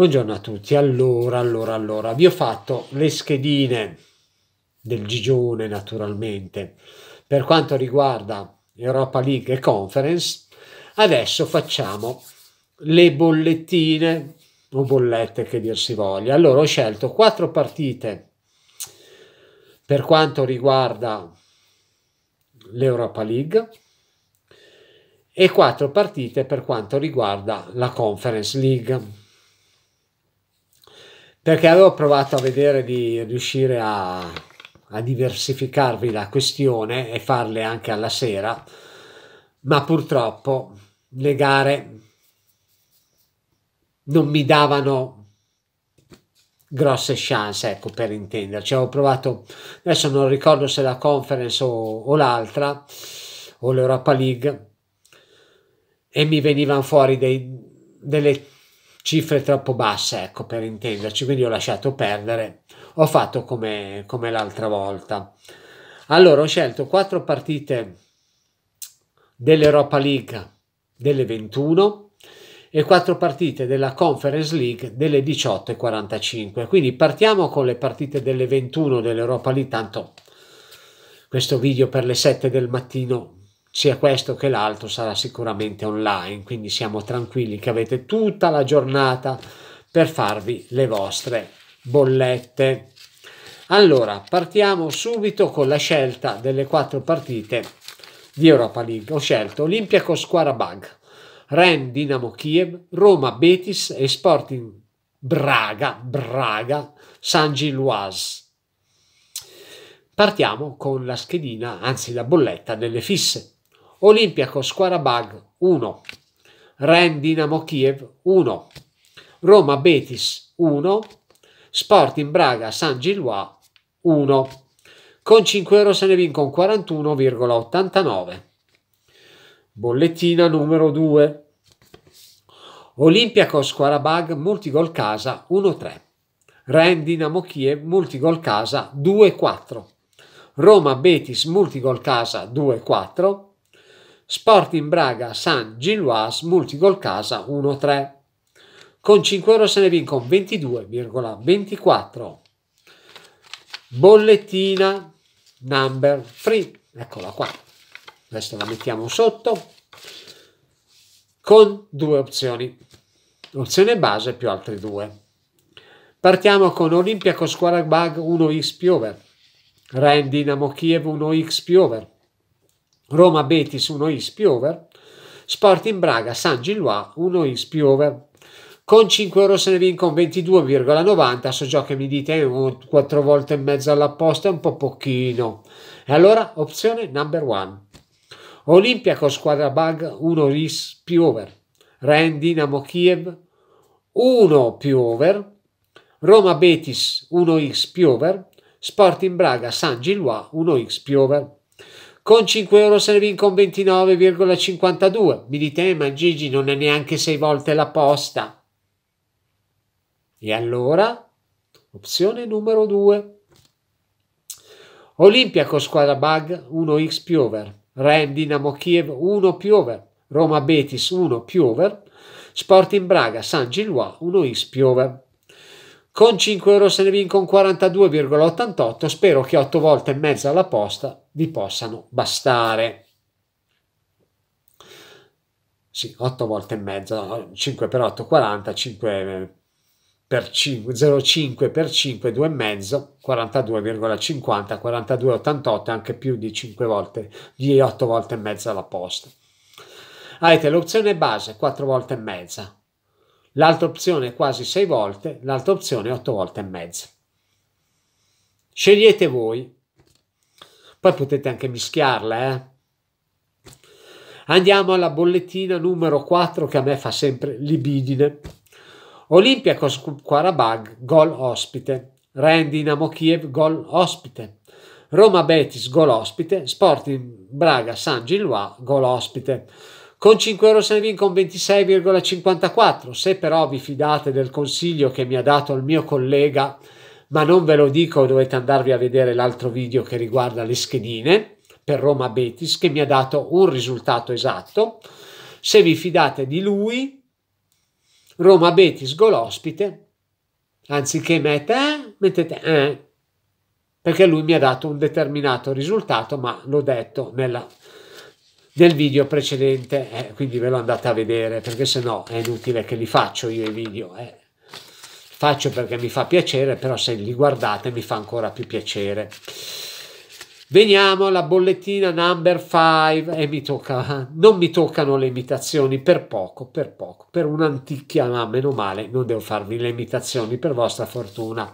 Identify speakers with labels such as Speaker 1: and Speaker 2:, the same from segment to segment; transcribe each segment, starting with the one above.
Speaker 1: Buongiorno a tutti, allora, allora, allora, vi ho fatto le schedine del Gigione naturalmente per quanto riguarda Europa League e Conference, adesso facciamo le bollettine o bollette che dir si voglia. Allora ho scelto quattro partite per quanto riguarda l'Europa League e quattro partite per quanto riguarda la Conference League perché avevo provato a vedere di riuscire a, a diversificarvi la questione e farle anche alla sera, ma purtroppo le gare non mi davano grosse chance, ecco per intenderci. Ho provato, adesso non ricordo se la conference o, o l'altra, o l'Europa League, e mi venivano fuori dei, delle cifre troppo basse, ecco per intenderci, quindi ho lasciato perdere, ho fatto come, come l'altra volta. Allora ho scelto quattro partite dell'Europa League delle 21 e quattro partite della Conference League delle 18.45. Quindi partiamo con le partite delle 21 dell'Europa League, tanto questo video per le 7 del mattino sia questo che l'altro sarà sicuramente online, quindi siamo tranquilli che avete tutta la giornata per farvi le vostre bollette. Allora, partiamo subito con la scelta delle quattro partite di Europa League. Ho scelto Olimpia Olympiacos Squarabag, Ren Dinamo Kiev, Roma Betis e Sporting Braga, Braga, San Giloise. Partiamo con la schedina, anzi la bolletta delle fisse. Olympiacos Squarabag 1, Ren Dinamo Kiev 1, Roma Betis 1, Sporting Braga San Gillois 1. Con 5 euro se ne vincono 41,89. Bollettina numero 2. Olympiacos Squarabag multigol casa 1-3. Ren Dinamo Kiev multigol casa 2-4. Roma Betis multigol casa 2-4. Sporting Braga San Gilloas multigol casa 1-3. Con 5 euro se ne vincono 22,24. Bollettina number 3, eccola qua. Adesso la mettiamo sotto con due opzioni. Opzione base più altre due. Partiamo con Olimpia con squadra bug 1x piover. Ren Dinamo Kiev 1x piover. Roma-Betis 1-is Piover, Sporting Braga San Gillois 1-is Piover. Con 5 euro se ne vincono 22,90, so già che mi dite eh, 4 volte e mezzo all'apposta è un po' pochino. E allora opzione number 1. Olimpia con squadra bug 1-is Piover, Ren Dinamo Kiev 1 più over. Roma Betis 1x Piover, Sporting Braga San Gillois 1x Piover. Con 5 euro Selvin con 29,52. Mi dite, eh, ma Gigi non è neanche 6 volte la posta. E allora? Opzione numero 2. con squadra bug 1x piover. Ren Dinamo Kiev 1 piover. Roma Betis 1 piover. Sporting Braga San Gillois 1x piover. Con 5 euro se ne vincono 42,88, spero che 8 volte e mezza alla posta vi possano bastare. Sì, 8 volte e mezza, 5 per 8, 40, 5 per 5, 0,5 per 5, 2,5, 42,50, 42,88, anche più di 5 volte, di 8 volte e mezza la posta. Avete l'opzione base 4 volte e mezza, l'altra opzione è quasi 6 volte, l'altra opzione è 8 volte e mezza. Scegliete voi. Poi potete anche mischiarle, eh? Andiamo alla bollettina numero 4 che a me fa sempre libidine. Olympiakos Karabag, gol ospite. Randy Namo Kiev, gol ospite. Roma Betis, gol ospite. Sporting Braga San Gillois, gol ospite. Con 5 euro se saving con 26,54. Se però vi fidate del consiglio che mi ha dato il mio collega, ma non ve lo dico, dovete andarvi a vedere l'altro video che riguarda le schedine per Roma Betis che mi ha dato un risultato esatto. Se vi fidate di lui, Roma Betis gol ospite, anziché mette, eh, mettete eh, perché lui mi ha dato un determinato risultato, ma l'ho detto nella del video precedente, eh, quindi ve lo andate a vedere perché se no è inutile che li faccio io i video. Eh. Faccio perché mi fa piacere, però se li guardate mi fa ancora più piacere. Veniamo alla bollettina number 5 e mi tocca, non mi toccano le imitazioni per poco, per poco, per un'antichia, ma meno male, non devo farvi le imitazioni per vostra fortuna.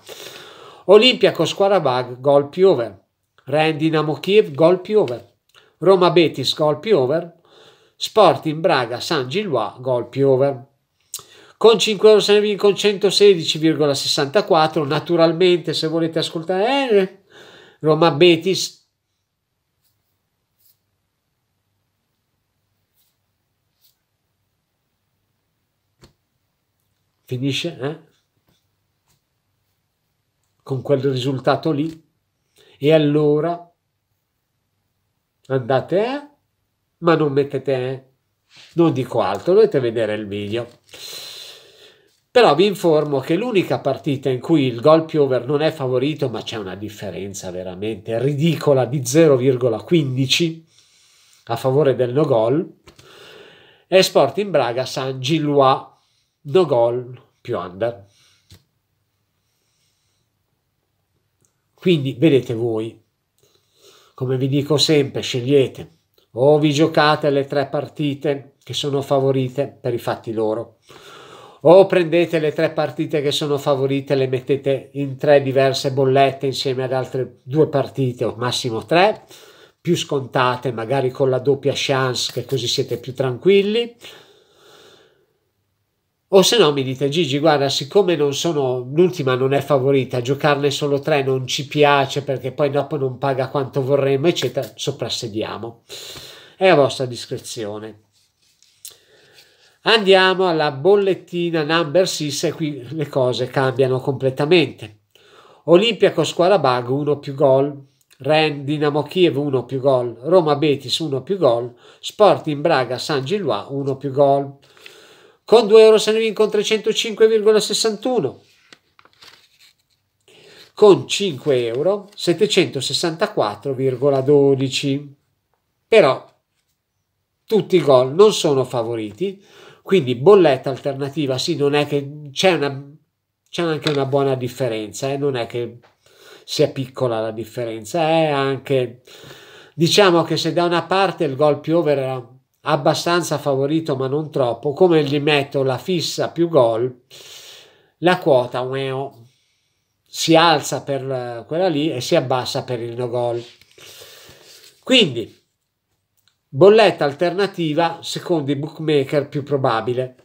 Speaker 1: Olimpia con Squarabag, gol più over. Randy Namokiev, gol più over. Roma Betis gol piover, Sporting Braga San Gillois gol piover. Con 5 euro se ne vincono 116,64, naturalmente se volete ascoltare eh, Roma Betis finisce eh? con quel risultato lì e allora andate eh? ma non mettete eh? non dico altro dovete vedere il video però vi informo che l'unica partita in cui il gol più over non è favorito ma c'è una differenza veramente ridicola di 0,15 a favore del no gol è Sporting Braga San Gillois no gol più under quindi vedete voi come vi dico sempre, scegliete o vi giocate le tre partite che sono favorite per i fatti loro, o prendete le tre partite che sono favorite e le mettete in tre diverse bollette insieme ad altre due partite o massimo tre, più scontate, magari con la doppia chance che così siete più tranquilli o se no mi dite Gigi, guarda, siccome non sono, l'ultima non è favorita, giocarne solo tre non ci piace perché poi dopo non paga quanto vorremmo, eccetera, soprassediamo. È a vostra discrezione. Andiamo alla bollettina number 6 e qui le cose cambiano completamente. Olimpia Olympiacos Squarabago 1 più gol, Ren Dinamo Kiev 1 più gol, Roma Betis 1 più gol, Sporting Braga San Gillois 1 più gol con 2 euro se ne vincono 305,61 con 5 euro 764,12 però tutti i gol non sono favoriti quindi bolletta alternativa sì non è che c'è una c'è anche una buona differenza eh? non è che sia piccola la differenza è eh, anche diciamo che se da una parte il gol più over era abbastanza favorito ma non troppo, come gli metto la fissa più gol, la quota meo, si alza per quella lì e si abbassa per il no gol. Quindi, bolletta alternativa secondo i bookmaker più probabile.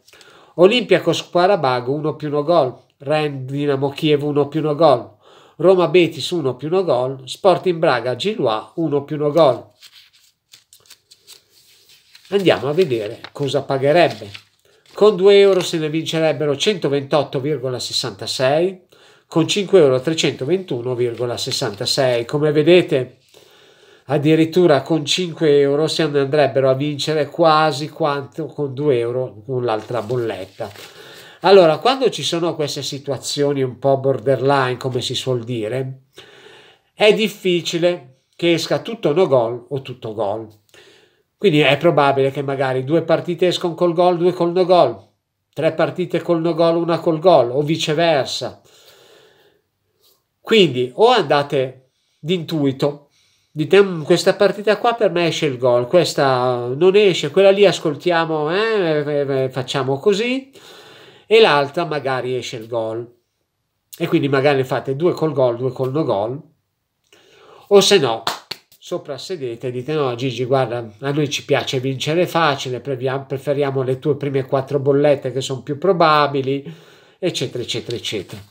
Speaker 1: Olimpiakos Parabago 1 più 1 gol, Ren Dinamo Kiev 1 più 1 gol, Roma Betis 1 più 1 gol, Sporting Braga Gilois 1 più 1 gol. Andiamo a vedere cosa pagherebbe. Con 2 euro se ne vincerebbero 128,66, con 5 euro 321,66. Come vedete, addirittura con 5 euro se ne andrebbero a vincere quasi quanto con 2 euro con l'altra bolletta. Allora, quando ci sono queste situazioni un po' borderline, come si suol dire, è difficile che esca tutto no gol o tutto gol. Quindi è probabile che magari due partite escono col gol, due col no gol, tre partite col no gol, una col gol o viceversa. Quindi o andate d'intuito, dite mm, questa partita qua per me esce il gol, questa non esce, quella lì ascoltiamo, eh, facciamo così e l'altra magari esce il gol. E quindi magari fate due col gol, due col no gol o se no soprassedete e dite no Gigi guarda a noi ci piace vincere facile preferiamo le tue prime quattro bollette che sono più probabili eccetera eccetera eccetera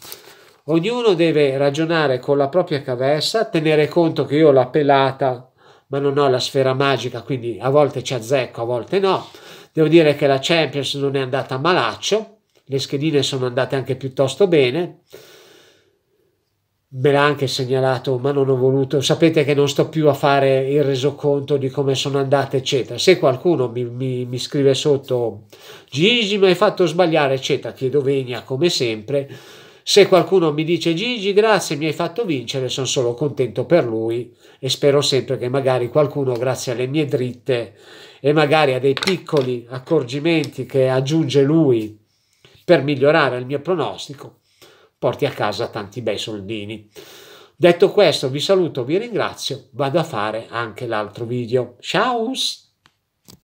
Speaker 1: ognuno deve ragionare con la propria cabeza tenere conto che io ho la pelata ma non ho la sfera magica quindi a volte ci azzecco a volte no devo dire che la Champions non è andata a malaccio le schedine sono andate anche piuttosto bene me l'ha anche segnalato, ma non ho voluto. Sapete che non sto più a fare il resoconto di come sono andate, eccetera. Se qualcuno mi, mi, mi scrive sotto Gigi, mi hai fatto sbagliare, eccetera, chiedo venia come sempre. Se qualcuno mi dice Gigi, grazie, mi hai fatto vincere, sono solo contento per lui e spero sempre che magari qualcuno, grazie alle mie dritte e magari a dei piccoli accorgimenti che aggiunge lui per migliorare il mio pronostico, porti a casa tanti bei soldini. Detto questo vi saluto, vi ringrazio, vado a fare anche l'altro video. Ciao!